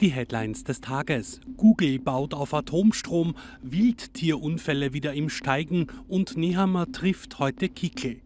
Die Headlines des Tages. Google baut auf Atomstrom, Wildtierunfälle wieder im Steigen und Nehammer trifft heute Kickel.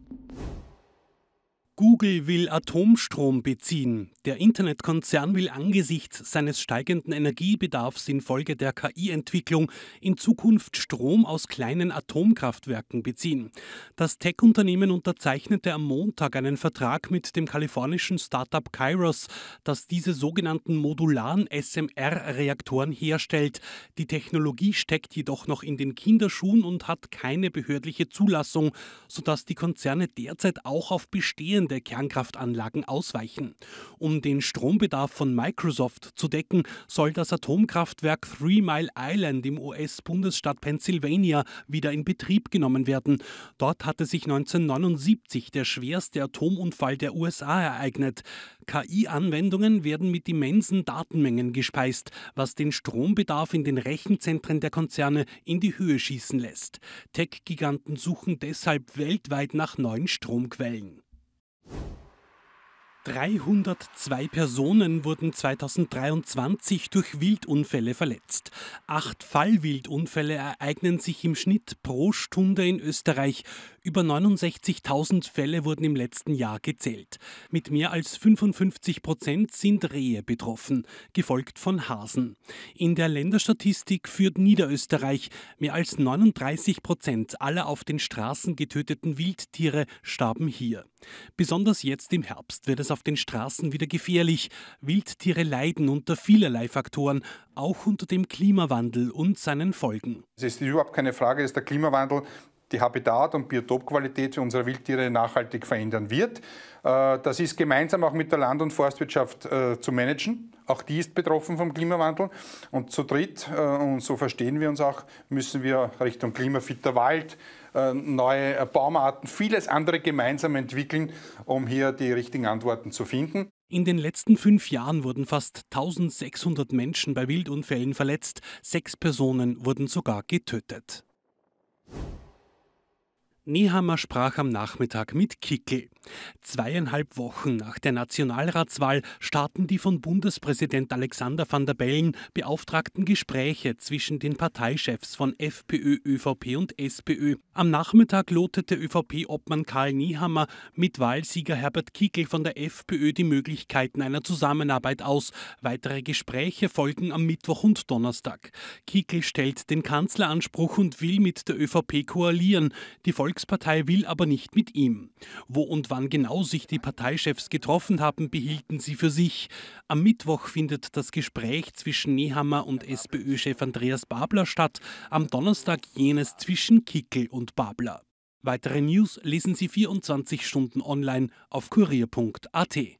Google will Atomstrom beziehen. Der Internetkonzern will angesichts seines steigenden Energiebedarfs infolge der KI-Entwicklung in Zukunft Strom aus kleinen Atomkraftwerken beziehen. Das Tech-Unternehmen unterzeichnete am Montag einen Vertrag mit dem kalifornischen Startup Kairos, das diese sogenannten modularen SMR-Reaktoren herstellt. Die Technologie steckt jedoch noch in den Kinderschuhen und hat keine behördliche Zulassung, sodass die Konzerne derzeit auch auf bestehende bestehende Kernkraftanlagen ausweichen. Um den Strombedarf von Microsoft zu decken, soll das Atomkraftwerk Three Mile Island im US-Bundesstaat Pennsylvania wieder in Betrieb genommen werden. Dort hatte sich 1979 der schwerste Atomunfall der USA ereignet. KI-Anwendungen werden mit immensen Datenmengen gespeist, was den Strombedarf in den Rechenzentren der Konzerne in die Höhe schießen lässt. Tech-Giganten suchen deshalb weltweit nach neuen Stromquellen. 302 Personen wurden 2023 durch Wildunfälle verletzt. Acht Fallwildunfälle ereignen sich im Schnitt pro Stunde in Österreich. Über 69.000 Fälle wurden im letzten Jahr gezählt. Mit mehr als 55 Prozent sind Rehe betroffen, gefolgt von Hasen. In der Länderstatistik führt Niederösterreich. Mehr als 39 Prozent aller auf den Straßen getöteten Wildtiere starben hier. Besonders jetzt im Herbst wird es auf den Straßen wieder gefährlich. Wildtiere leiden unter vielerlei Faktoren, auch unter dem Klimawandel und seinen Folgen. Es ist überhaupt keine Frage, dass der Klimawandel die Habitat- und Biotopqualität für unsere Wildtiere nachhaltig verändern wird. Äh, das ist gemeinsam auch mit der Land- und Forstwirtschaft äh, zu managen. Auch die ist betroffen vom Klimawandel. Und zu dritt, äh, und so verstehen wir uns auch, müssen wir Richtung klimafitter Wald, neue Baumarten, vieles andere gemeinsam entwickeln, um hier die richtigen Antworten zu finden. In den letzten fünf Jahren wurden fast 1600 Menschen bei Wildunfällen verletzt, sechs Personen wurden sogar getötet. Nehammer sprach am Nachmittag mit Kickel. Zweieinhalb Wochen nach der Nationalratswahl starten die von Bundespräsident Alexander van der Bellen beauftragten Gespräche zwischen den Parteichefs von FPÖ, ÖVP und SPÖ. Am Nachmittag lotete ÖVP-Obmann Karl Niehammer mit Wahlsieger Herbert Kickl von der FPÖ die Möglichkeiten einer Zusammenarbeit aus. Weitere Gespräche folgen am Mittwoch und Donnerstag. Kickl stellt den Kanzleranspruch und will mit der ÖVP koalieren. Die Volkspartei will aber nicht mit ihm. Wo und wann genau sich die Parteichefs getroffen haben, behielten sie für sich. Am Mittwoch findet das Gespräch zwischen Nehammer und SPÖ-Chef Andreas Babler statt, am Donnerstag jenes zwischen Kickel und Babler. Weitere News lesen Sie 24 Stunden online auf kurier.at.